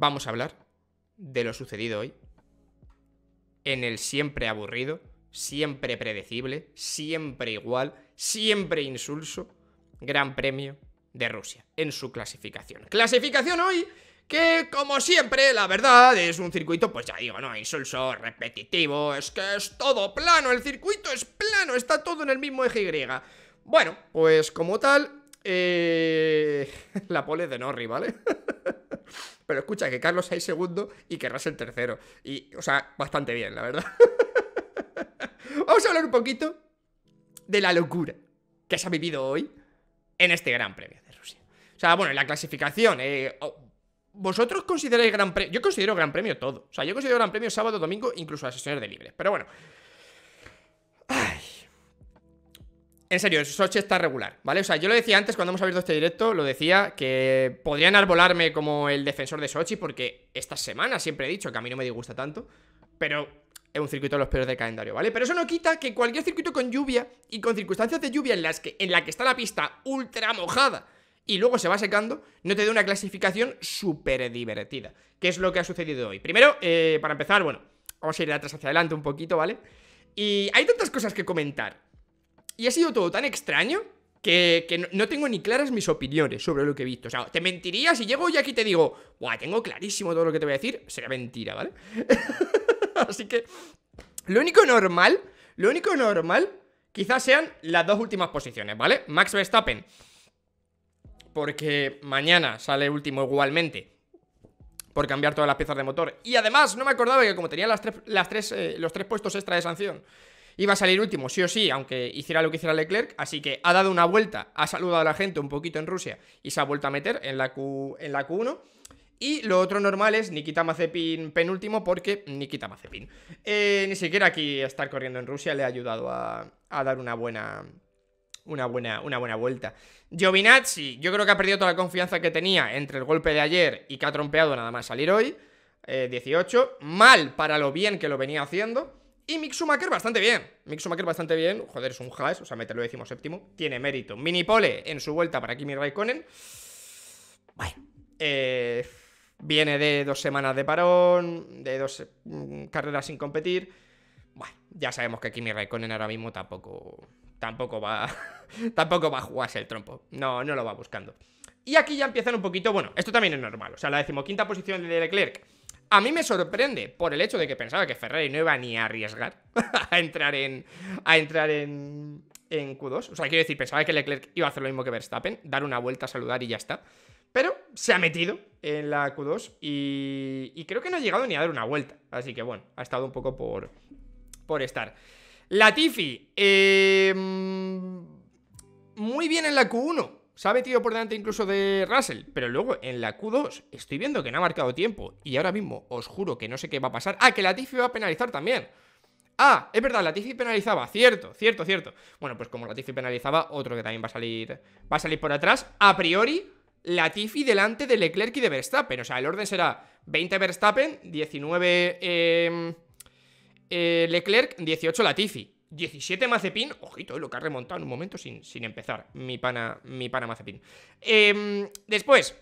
vamos a hablar de lo sucedido hoy en el siempre aburrido, siempre predecible, siempre igual, siempre insulso Gran Premio de Rusia en su clasificación. Clasificación hoy que como siempre, la verdad, es un circuito, pues ya digo, ¿no? Insulso, repetitivo, es que es todo plano, el circuito es plano, está todo en el mismo eje Y. Bueno, pues como tal, eh, la pole de Norri, ¿vale? Pero escucha, que Carlos hay segundo y querrás el tercero. Y, o sea, bastante bien, la verdad. Vamos a hablar un poquito de la locura que se ha vivido hoy en este Gran Premio de Rusia. O sea, bueno, en la clasificación. Eh, ¿Vosotros consideráis Gran Premio? Yo considero Gran Premio todo. O sea, yo considero Gran Premio sábado, domingo, incluso las sesiones de libres. Pero bueno, En serio, Sochi está regular, ¿vale? O sea, yo lo decía antes cuando hemos abierto este directo, lo decía que podrían arbolarme como el defensor de Sochi porque esta semana siempre he dicho que a mí no me disgusta tanto, pero es un circuito de los peores de calendario, ¿vale? Pero eso no quita que cualquier circuito con lluvia y con circunstancias de lluvia en las que en la que está la pista ultra mojada y luego se va secando, no te dé una clasificación súper divertida, que es lo que ha sucedido hoy. Primero, eh, para empezar, bueno, vamos a ir de atrás hacia adelante un poquito, ¿vale? Y hay tantas cosas que comentar y ha sido todo tan extraño que, no, tengo ni claras mis opiniones sobre lo que he visto. O sea, te mentiría si llego y aquí te digo, Buah, tengo clarísimo todo lo que te voy a decir. Sería mentira, ¿vale? Así que lo único normal, lo único normal, quizás sean las dos últimas posiciones, ¿vale? Max Verstappen. Porque mañana sale último igualmente por cambiar todas las piezas de motor. Y además, no me acordaba que como tenía las las tres, eh, los tres puestos extra de sanción, iba a salir último, sí o sí, aunque hiciera lo que hiciera Leclerc, así que ha dado una vuelta, ha saludado a la gente un poquito en Rusia y se ha vuelto a meter en la, Q, en la Q1. Y lo otro normal es Nikita Mazepin penúltimo porque Nikita Mazepin. Eh, ni siquiera aquí estar corriendo en Rusia le ha ayudado a, dar una buena, una buena, una buena vuelta. Giovinazzi, yo creo que ha perdido toda la confianza que tenía entre el golpe de ayer y que ha trompeado nada más salir hoy. 18. Eh, Mal para lo bien que lo venía haciendo. Y Mick bastante bien. Mick bastante bien. Joder, es un hash, o sea, meterlo decimos séptimo. Tiene mérito. Mini pole en su vuelta para Kimi Raikkonen. Bueno. Eh, viene de dos semanas de parón, de dos mm, carreras sin competir. Bueno, ya sabemos que Kimi Raikkonen ahora mismo tampoco. Tampoco va. tampoco va a jugarse el trompo. No, no lo va buscando. Y aquí ya empiezan un poquito. Bueno, esto también es normal. O sea, la decimoquinta posición de Leclerc a mí me sorprende por el hecho de que pensaba que Ferrari no iba ni a arriesgar a entrar en. a entrar en. Q2. O sea, quiero decir, pensaba que Leclerc iba a hacer lo mismo que Verstappen, dar una vuelta, saludar y ya está. Pero se ha metido en la Q2 y, creo que no ha llegado ni a dar una vuelta. Así que bueno, ha estado un poco por, por estar. Latifi, eh, muy bien en la Q1, se ha metido por delante incluso de Russell, pero luego en la Q2 estoy viendo que no ha marcado tiempo. Y ahora mismo os juro que no sé qué va a pasar. Ah, que Latifi va a penalizar también. Ah, es verdad, Latifi penalizaba, cierto, cierto, cierto. Bueno, pues como Latifi penalizaba, otro que también va a salir, va a salir por atrás. A priori, Latifi delante de Leclerc y de Verstappen. O sea, el orden será 20 Verstappen, 19 em, eh, Leclerc, 18 Latifi. 17 Mazepin, ojito, eh, lo que ha remontado en un momento sin, sin empezar, mi pana, mi pana Mazepin. Em, después,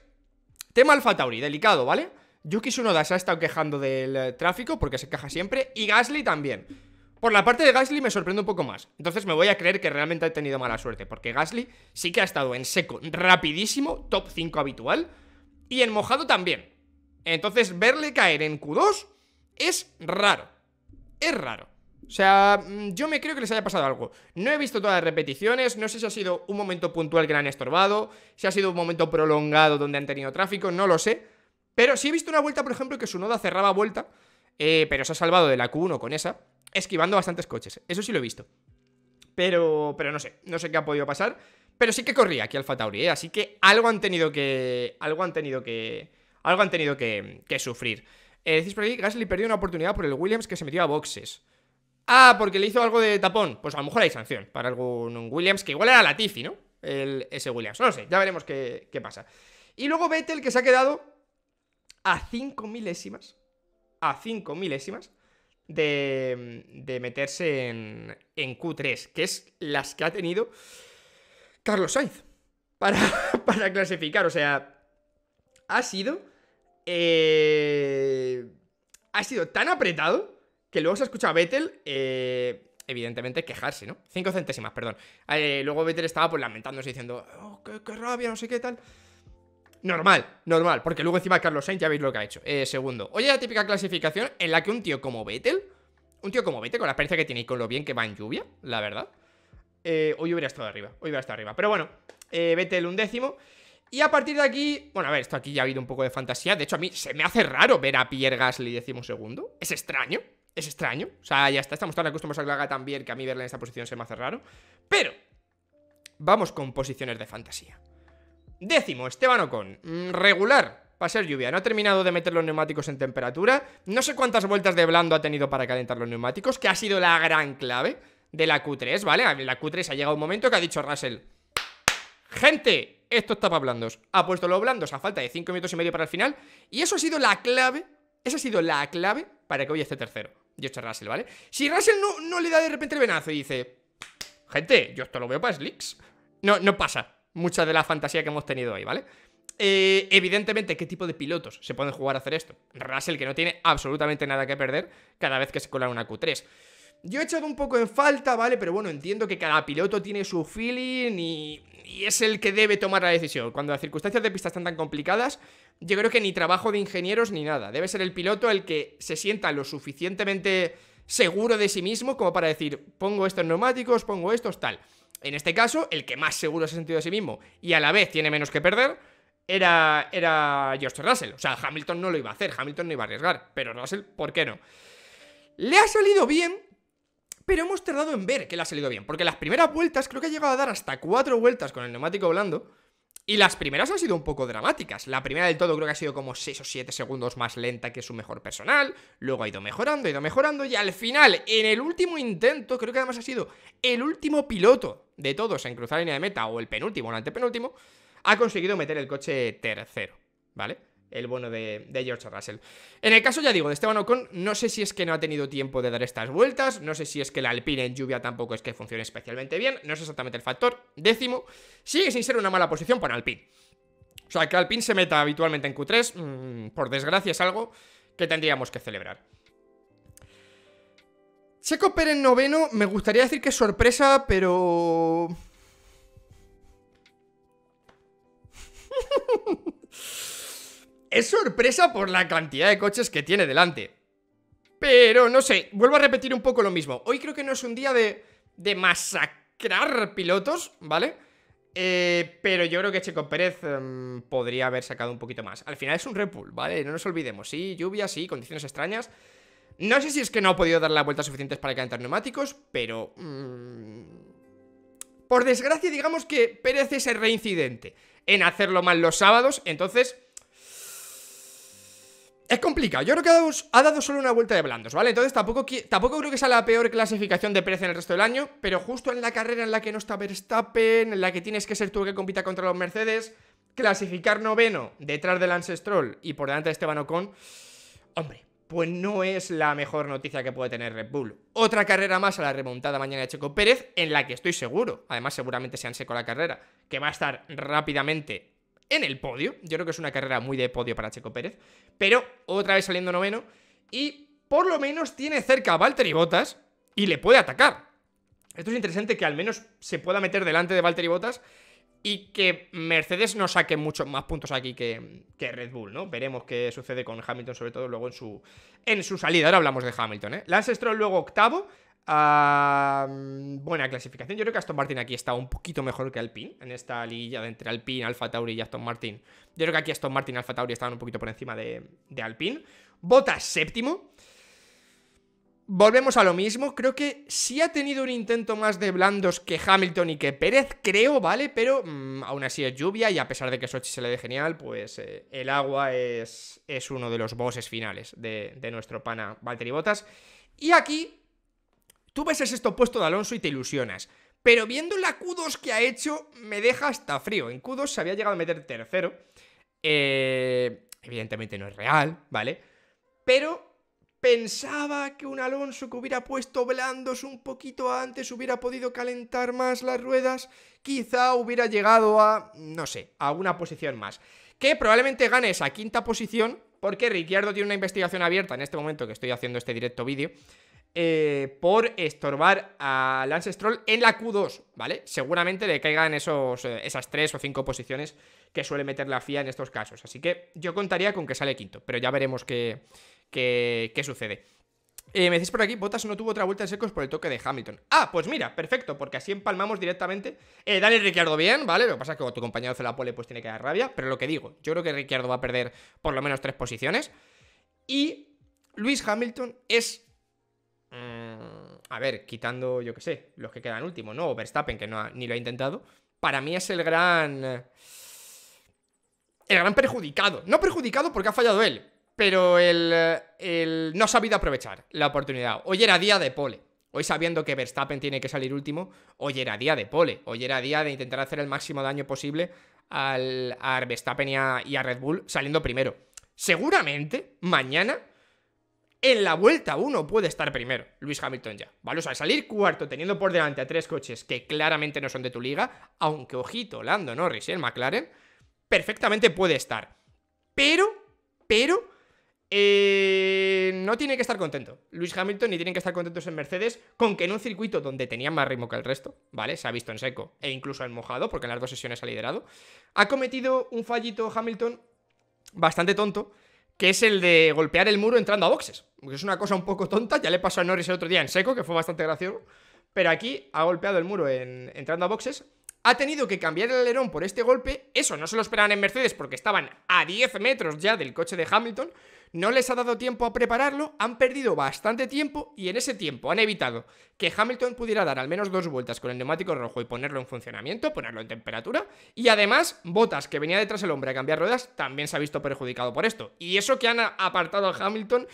tema Alfa Tauri, delicado, ¿vale? Yuki Tsunoda se ha estado quejando del eh, tráfico porque se queja siempre y Gasly también. Por la parte de Gasly me sorprende un poco más. Entonces me voy a creer que realmente ha tenido mala suerte porque Gasly sí que ha estado en seco, rapidísimo, top 5 habitual y en mojado también. Entonces verle caer en Q2 es raro. Es raro. O sea, mm, yo me creo que les haya pasado algo. No he visto todas las repeticiones, no sé si ha sido un momento puntual que le han estorbado, si ha sido un momento prolongado donde han tenido tráfico, no lo sé. Pero sí he visto una vuelta, por ejemplo, que su noda cerraba vuelta, eh, pero se ha salvado de la Q1 con esa, esquivando bastantes coches. Eso sí lo he visto. Pero, pero no sé, no sé qué ha podido pasar. Pero sí que corría aquí al Fatauri, eh, así que algo han tenido que... Algo han tenido que... Algo han tenido que, sufrir. Eh, decís por aquí, Gasly perdió una oportunidad por el Williams que se metió a boxes. Ah, porque le hizo algo de tapón. Pues a lo mejor hay sanción para algún Williams, que igual era Latifi, ¿no? El, ese Williams. No lo sé, ya veremos qué, pasa. Y luego Vettel, que se ha quedado a 5 milésimas. A cinco milésimas de, de meterse en, en, Q3, que es las que ha tenido Carlos Sainz para, para clasificar. O sea, ha sido. Eh, ha sido tan apretado que luego se escucha a Vettel, eh, evidentemente, quejarse, ¿no? Cinco centésimas, perdón. Eh, luego Vettel estaba pues lamentándose diciendo, oh, qué, rabia, no sé qué tal. Normal, normal, porque luego encima Carlos Sainz ya veis lo que ha hecho. Eh, segundo, hoy la típica clasificación en la que un tío como Vettel, un tío como Vettel, con la experiencia que tiene y con lo bien que va en lluvia, la verdad, hoy hubiera estado arriba, hoy hubiera estado arriba. Pero bueno, Vettel un décimo. Y a partir de aquí, bueno, a ver, esto aquí ya ha habido un poco de fantasía. De hecho, a mí se me hace raro ver a Pierre Gasly segundo Es extraño, es extraño. O sea, ya está, estamos tan acostumbrados a que también haga tan bien que a mí verla en esta posición se me hace raro. Pero vamos con posiciones de fantasía. Décimo, Esteban Ocon. Mm, regular, va a ser lluvia. No ha terminado de meter los neumáticos en temperatura. No sé cuántas vueltas de blando ha tenido para calentar los neumáticos, que ha sido la gran clave de la Q3, ¿vale? La Q3 ha llegado un momento que ha dicho Russell. Gente, esto está para blandos. Ha puesto los blandos a falta de 5 minutos y medio para el final. Y eso ha sido la clave. Esa ha sido la clave para que hoy esté tercero. Yo Russell, ¿vale? Si Russell no, no le da de repente el venazo y dice, gente, yo esto lo veo para Slicks. No, no pasa mucha de la fantasía que hemos tenido ahí, ¿vale? Eh, evidentemente, ¿qué tipo de pilotos se pueden jugar a hacer esto? Russell, que no tiene absolutamente nada que perder cada vez que se cola una Q3. Yo he echado un poco en falta, ¿vale? Pero bueno, entiendo que cada piloto tiene su feeling y, es el que debe tomar la decisión. Cuando las circunstancias de pista están tan complicadas, yo creo que ni trabajo de ingenieros ni nada. Debe ser el piloto el que se sienta lo suficientemente seguro de sí mismo como para decir, pongo estos neumáticos, pongo estos, tal. En este caso, el que más seguro se ha sentido de sí mismo y a la vez tiene menos que perder, era, era George Russell. O sea, Hamilton no lo iba a hacer, Hamilton no iba a arriesgar, pero Russell, ¿por qué no? Le ha salido bien, pero hemos tardado en ver que le ha salido bien, porque las primeras vueltas creo que ha llegado a dar hasta cuatro vueltas con el neumático blando, y las primeras han sido un poco dramáticas. La primera del todo creo que ha sido como 6 o 7 segundos más lenta que su mejor personal. Luego ha ido mejorando, ha ido mejorando. Y al final, en el último intento, creo que además ha sido el último piloto de todos en cruzar línea de meta, o el penúltimo, o el antepenúltimo, ha conseguido meter el coche tercero. ¿Vale? el bueno de, George Russell. En el caso, ya digo, de Esteban Ocon, no sé si es que no ha tenido tiempo de dar estas vueltas, no sé si es que la Alpine en lluvia tampoco es que funcione especialmente bien, no es exactamente el factor. Décimo, sigue sin ser una mala posición para Alpine. O sea, que Alpine se meta habitualmente en Q3, mm, por desgracia es algo que tendríamos que celebrar. Checo Pérez noveno, me gustaría decir que sorpresa, pero Es sorpresa por la cantidad de coches que tiene delante. Pero no sé, vuelvo a repetir un poco lo mismo. Hoy creo que no es un día de, masacrar pilotos, ¿vale? Eh, pero yo creo que Checo Pérez em, podría haber sacado un poquito más. Al final es un Red ¿vale? No nos olvidemos. Sí, lluvia, sí, condiciones extrañas. No sé si es que no ha podido dar la vueltas suficientes para calentar neumáticos, pero... Mm, por desgracia, digamos que Pérez es el reincidente en hacerlo mal los sábados, entonces es complicado. Yo creo que ha dado, solo una vuelta de blandos, ¿vale? Entonces tampoco, creo que sea la peor clasificación de Pérez en el resto del año, pero justo en la carrera en la que no está Verstappen, en la que tienes que ser tú que compita contra los Mercedes, clasificar noveno detrás del Lance Stroll y por delante de Esteban Ocon, hombre, pues no es la mejor noticia que puede tener Red Bull. Otra carrera más a la remontada mañana de Checo Pérez, en la que estoy seguro, además seguramente se han seco la carrera, que va a estar rápidamente en el podio. Yo creo que es una carrera muy de podio para Checo Pérez. Pero otra vez saliendo noveno. Y por lo menos tiene cerca a Valtteri Bottas y le puede atacar. Esto es interesante que al menos se pueda meter delante de Valtteri Bottas y que Mercedes no saque muchos más puntos aquí que, que, Red Bull, ¿no? Veremos qué sucede con Hamilton, sobre todo luego en su, en su salida. Ahora hablamos de Hamilton, ¿eh? Lance luego octavo, buena clasificación. Yo creo que Aston Martin aquí está un poquito mejor que Alpine en esta liguilla de entre Alpine, Alfa Tauri y Aston Martin. Yo creo que aquí Aston Martin y Alfa Tauri estaban un poquito por encima de, Alpine. Botas séptimo. Volvemos a lo mismo. Creo que sí ha tenido un intento más de blandos que Hamilton y que Pérez, creo, ¿vale? Pero mm, aún así es lluvia y a pesar de que Sochi se le dé genial, pues eh, el agua es, es uno de los bosses finales de, de nuestro pana Valtteri Botas. Y aquí Tú ves el sexto puesto de Alonso y te ilusionas. Pero viendo la Q2 que ha hecho, me deja hasta frío. En Q2 se había llegado a meter tercero. Eh, evidentemente no es real, ¿vale? Pero pensaba que un Alonso que hubiera puesto blandos un poquito antes hubiera podido calentar más las ruedas. Quizá hubiera llegado a, no sé, a una posición más. Que probablemente gane esa quinta posición, porque Ricciardo tiene una investigación abierta en este momento que estoy haciendo este directo vídeo eh, por estorbar a Lance Stroll en la Q2, ¿vale? Seguramente le caigan esos, eh, esas tres o cinco posiciones que suele meter la FIA en estos casos. Así que yo contaría con que sale quinto, pero ya veremos qué, sucede. Eh, me decís por aquí, Botas no tuvo otra vuelta de secos por el toque de Hamilton. Ah, pues mira, perfecto, porque así empalmamos directamente. dale Ricciardo bien, ¿vale? Lo que pasa es que tu compañero hace la pole, pues tiene que dar rabia. Pero lo que digo, yo creo que Ricciardo va a perder por lo menos tres posiciones. Y Luis Hamilton es Mm, a ver, quitando, yo qué sé, los que quedan últimos, ¿no? O Verstappen, que no ni lo ha intentado. Para mí es el gran. Eh, el gran perjudicado. No perjudicado porque ha fallado él, pero el, el no ha sabido aprovechar la oportunidad. Hoy era día de pole. Hoy sabiendo que Verstappen tiene que salir último, hoy era día de pole. Hoy era día de intentar hacer el máximo daño posible al, a Verstappen y a Red Bull saliendo primero. Seguramente mañana en la vuelta 1 puede estar primero, Luis Hamilton ya, ¿vale? O sea, salir cuarto teniendo por delante a tres coches que claramente no son de tu liga, aunque ojito, Lando Norris y el McLaren, perfectamente puede estar. Pero, pero, eh, no tiene que estar contento. Luis Hamilton ni tienen que estar contentos en Mercedes con que en un circuito donde tenía más ritmo que el resto, ¿vale? Se ha visto en seco e incluso en mojado, porque en las dos sesiones ha liderado, ha cometido un fallito Hamilton bastante tonto, que es el de golpear el muro entrando a boxes es una cosa un poco tonta, ya le pasó a Norris el otro día en seco, que fue bastante gracioso, pero aquí ha golpeado el muro en, entrando a boxes, ha tenido que cambiar el alerón por este golpe, eso no se lo esperaban en Mercedes porque estaban a 10 metros ya del coche de Hamilton, no les ha dado tiempo a prepararlo, han perdido bastante tiempo y en ese tiempo han evitado que Hamilton pudiera dar al menos dos vueltas con el neumático rojo y ponerlo en funcionamiento, ponerlo en temperatura, y además Botas, que venía detrás del hombre a cambiar ruedas, también se ha visto perjudicado por esto. Y eso que han apartado a Hamilton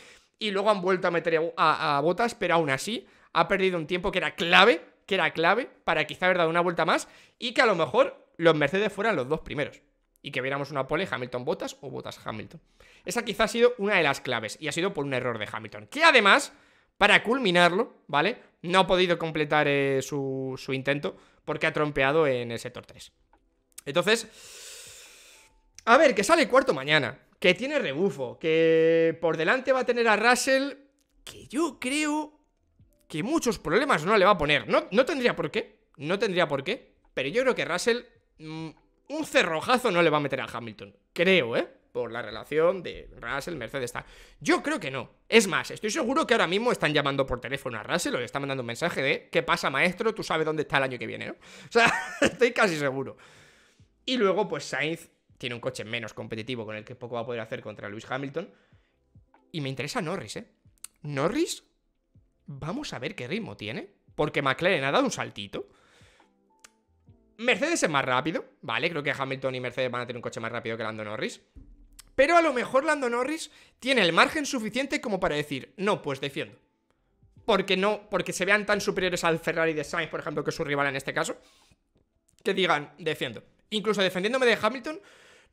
y luego han vuelto a meter a, Botas, pero aún así ha perdido un tiempo que era clave, que era clave para quizá haber dado una vuelta más y que a lo mejor los Mercedes fueran los dos primeros y que viéramos una pole Hamilton-Botas o Botas-Hamilton. Esa quizá ha sido una de las claves y ha sido por un error de Hamilton, que además, para culminarlo, ¿vale? No ha podido completar eh, su, su intento porque ha trompeado en el sector 3. Entonces, a ver, que sale cuarto mañana que tiene rebufo, que por delante va a tener a Russell, que yo creo que muchos problemas no le va a poner. No, no tendría por qué, no tendría por qué, pero yo creo que Russell mm, un cerrojazo no le va a meter a Hamilton. Creo, ¿eh? Por la relación de Russell, Mercedes, está. Yo creo que no. Es más, estoy seguro que ahora mismo están llamando por teléfono a Russell o le están mandando un mensaje de ¿Qué pasa, maestro? Tú sabes dónde está el año que viene, ¿no? O sea, estoy casi seguro. Y luego, pues Sainz tiene un coche menos competitivo con el que poco va a poder hacer contra Lewis Hamilton. Y me interesa Norris, ¿eh? Norris, vamos a ver qué ritmo tiene, porque McLaren ha dado un saltito. Mercedes es más rápido, ¿vale? Creo que Hamilton y Mercedes van a tener un coche más rápido que Lando Norris. Pero a lo mejor Lando Norris tiene el margen suficiente como para decir, no, pues defiendo. Porque no, porque se vean tan superiores al Ferrari de Sainz, por ejemplo, que es su rival en este caso, que digan, defiendo. Incluso defendiéndome de Hamilton,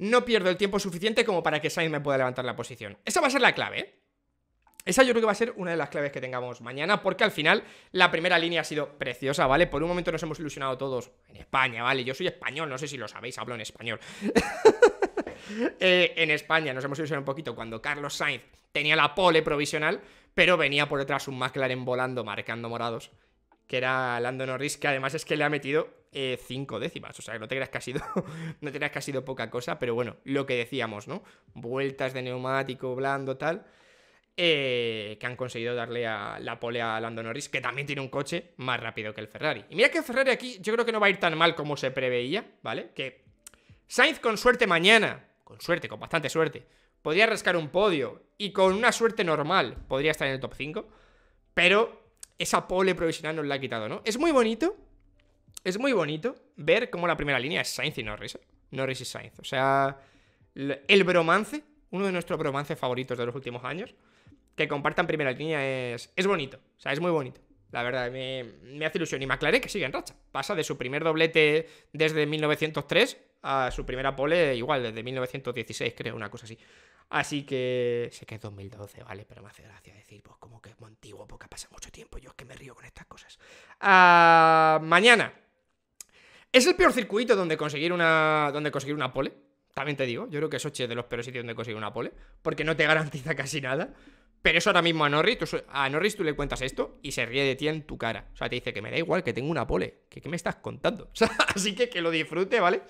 no pierdo el tiempo suficiente como para que Sainz me pueda levantar la posición. Esa va a ser la clave, ¿eh? Esa yo creo que va a ser una de las claves que tengamos mañana, porque al final la primera línea ha sido preciosa, ¿vale? Por un momento nos hemos ilusionado todos en España, ¿vale? Yo soy español, no sé si lo sabéis, hablo en español. Eh, en España nos hemos ilusionado un poquito cuando Carlos Sainz tenía la pole provisional, pero venía por detrás un McLaren volando, marcando morados que era Lando Norris, que además es que le ha metido 5 eh, décimas. O sea, no te creas que ha sido, no te creas que ha sido poca cosa, pero bueno, lo que decíamos, ¿no? Vueltas de neumático blando, tal. Eh, que han conseguido darle a, la pole a Lando Norris, que también tiene un coche más rápido que el Ferrari. Y mira que el Ferrari aquí yo creo que no va a ir tan mal como se preveía, ¿vale? Que Sainz con suerte mañana, con suerte, con bastante suerte, podría rascar un podio y con una suerte normal podría estar en el top 5, pero esa pole provisional nos la ha quitado, ¿no? Es muy bonito, es muy bonito ver cómo la primera línea es Sainz y Norris, ¿eh? Norris y Sainz. O sea, el bromance, uno de nuestros bromances favoritos de los últimos años, que compartan primera línea es, es bonito, o sea, es muy bonito. La verdad, me, me hace ilusión. Y McLaren que sigue en racha. Pasa de su primer doblete desde 1903 a su primera pole igual desde 1916, creo, una cosa así. Así que sé que es 2012, ¿vale? Pero me hace gracia decir, pues como que es muy antiguo, porque ha pasado mucho tiempo. Yo es que me río con estas cosas. Ah, mañana. Es el peor circuito donde conseguir una, donde conseguir una pole. También te digo, yo creo que es es de los peores sitios donde conseguir una pole, porque no te garantiza casi nada. Pero eso ahora mismo a Norris, a Norris tú le cuentas esto y se ríe de ti en tu cara. O sea, te dice que me da igual que tengo una pole, que qué me estás contando. O sea, así que que lo disfrute, ¿vale?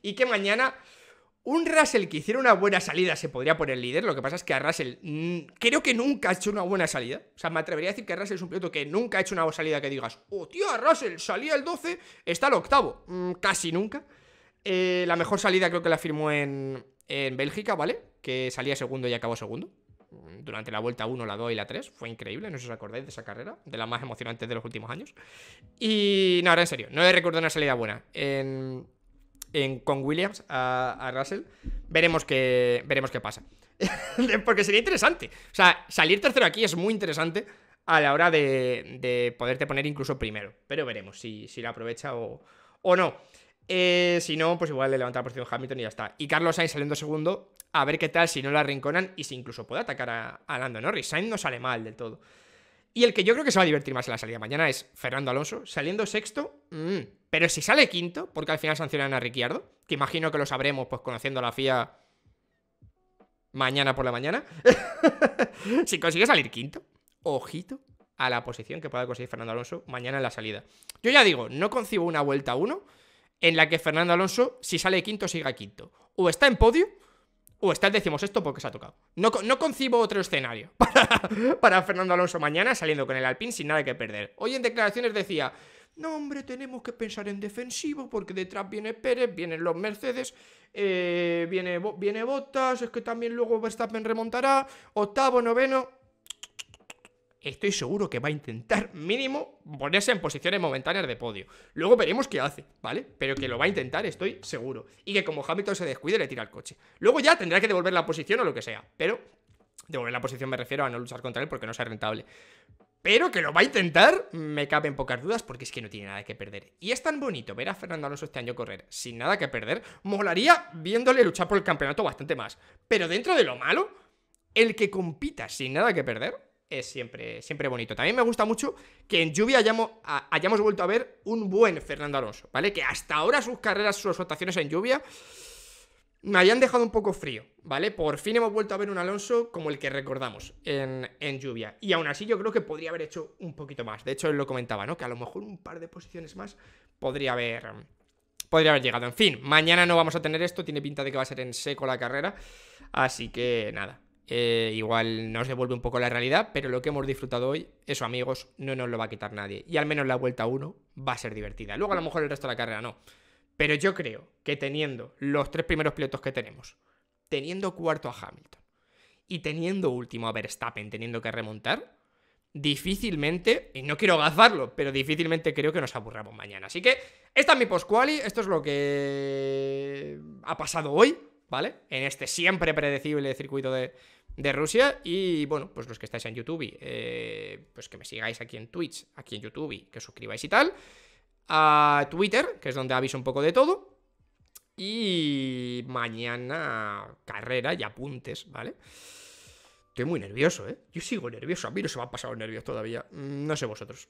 Y que mañana un Russell que hiciera una buena salida se podría poner líder. Lo que pasa es que a Russell creo que nunca ha hecho una buena salida. O sea, me atrevería a decir que Russell es un piloto que nunca ha hecho una buena salida que digas, oh, tío, Russell salía el 12, está el octavo. Mm, casi nunca. Eh, la mejor salida creo que la firmó en, en Bélgica, ¿vale? Que salía segundo y acabó segundo. Mm, durante la vuelta 1, la 2 y la 3. Fue increíble, no sé si os acordáis de esa carrera. De las más emocionantes de los últimos años. Y no, ahora en serio, no he recuerdo una salida buena. En con Williams a, Russell. Veremos qué, veremos qué pasa. Porque sería interesante. O sea, salir tercero aquí es muy interesante a la hora de, de poderte poner incluso primero. Pero veremos si, si la aprovecha o, o no. Eh, si no, pues igual le levanta la posición Hamilton y ya está. Y Carlos Sainz saliendo segundo, a ver qué tal si no la arrinconan y si incluso puede atacar a, a Lando Norris. Sainz no sale mal del todo. Y el que yo creo que se va a divertir más en la salida mañana es Fernando Alonso, saliendo sexto. Mm, pero si sale quinto, porque al final sancionan a Ricciardo, que imagino que lo sabremos, pues conociendo a la FIA mañana por la mañana. si consigue salir quinto, ojito a la posición que pueda conseguir Fernando Alonso mañana en la salida. Yo ya digo, no concibo una vuelta uno en la que Fernando Alonso, si sale quinto, siga quinto. O está en podio o uh, está decimos esto porque se ha tocado. No, concibo otro escenario para, Fernando Alonso mañana saliendo con el Alpine sin nada que perder. Hoy en declaraciones decía, no hombre, tenemos que pensar en defensivo porque detrás viene Pérez, vienen los Mercedes, eh, viene, viene Bottas, es que también luego Verstappen remontará, octavo, noveno estoy seguro que va a intentar mínimo ponerse en posiciones momentáneas de podio. Luego veremos qué hace, ¿vale? Pero que lo va a intentar, estoy seguro. Y que como Hamilton se descuide, le tira el coche. Luego ya tendrá que devolver la posición o lo que sea. Pero, devolver la posición me refiero a no luchar contra él porque no sea rentable. Pero que lo va a intentar, me caben pocas dudas porque es que no tiene nada que perder. Y es tan bonito ver a Fernando Alonso este año correr sin nada que perder. Molaría viéndole luchar por el campeonato bastante más. Pero dentro de lo malo, el que compita sin nada que perder es siempre, siempre bonito. También me gusta mucho que en lluvia hayamos, vuelto a ver un buen Fernando Alonso, ¿vale? Que hasta ahora sus carreras, sus actuaciones en lluvia me hayan dejado un poco frío, ¿vale? Por fin hemos vuelto a ver un Alonso como el que recordamos en, en, lluvia. Y aún así yo creo que podría haber hecho un poquito más. De hecho, él lo comentaba, ¿no? Que a lo mejor un par de posiciones más podría haber... Podría haber llegado. En fin, mañana no vamos a tener esto. Tiene pinta de que va a ser en seco la carrera. Así que nada, eh, igual nos devuelve un poco la realidad, pero lo que hemos disfrutado hoy, eso amigos, no nos lo va a quitar nadie. Y al menos la vuelta 1 va a ser divertida. Luego a lo mejor el resto de la carrera no. Pero yo creo que teniendo los tres primeros pilotos que tenemos, teniendo cuarto a Hamilton y teniendo último a Verstappen teniendo que remontar, difícilmente, y no quiero gazarlo, pero difícilmente creo que nos aburramos mañana. Así que esta es mi post-quali, esto es lo que ha pasado hoy. ¿vale? En este siempre predecible circuito de, Rusia. Y bueno, pues los que estáis en YouTube, eh, pues que me sigáis aquí en Twitch, aquí en YouTube, que os suscribáis y tal. A Twitter, que es donde aviso un poco de todo. Y mañana carrera y apuntes, ¿vale? Estoy muy nervioso, ¿eh? Yo sigo nervioso, a mí no se me han pasado nervios todavía. Mm, no sé vosotros.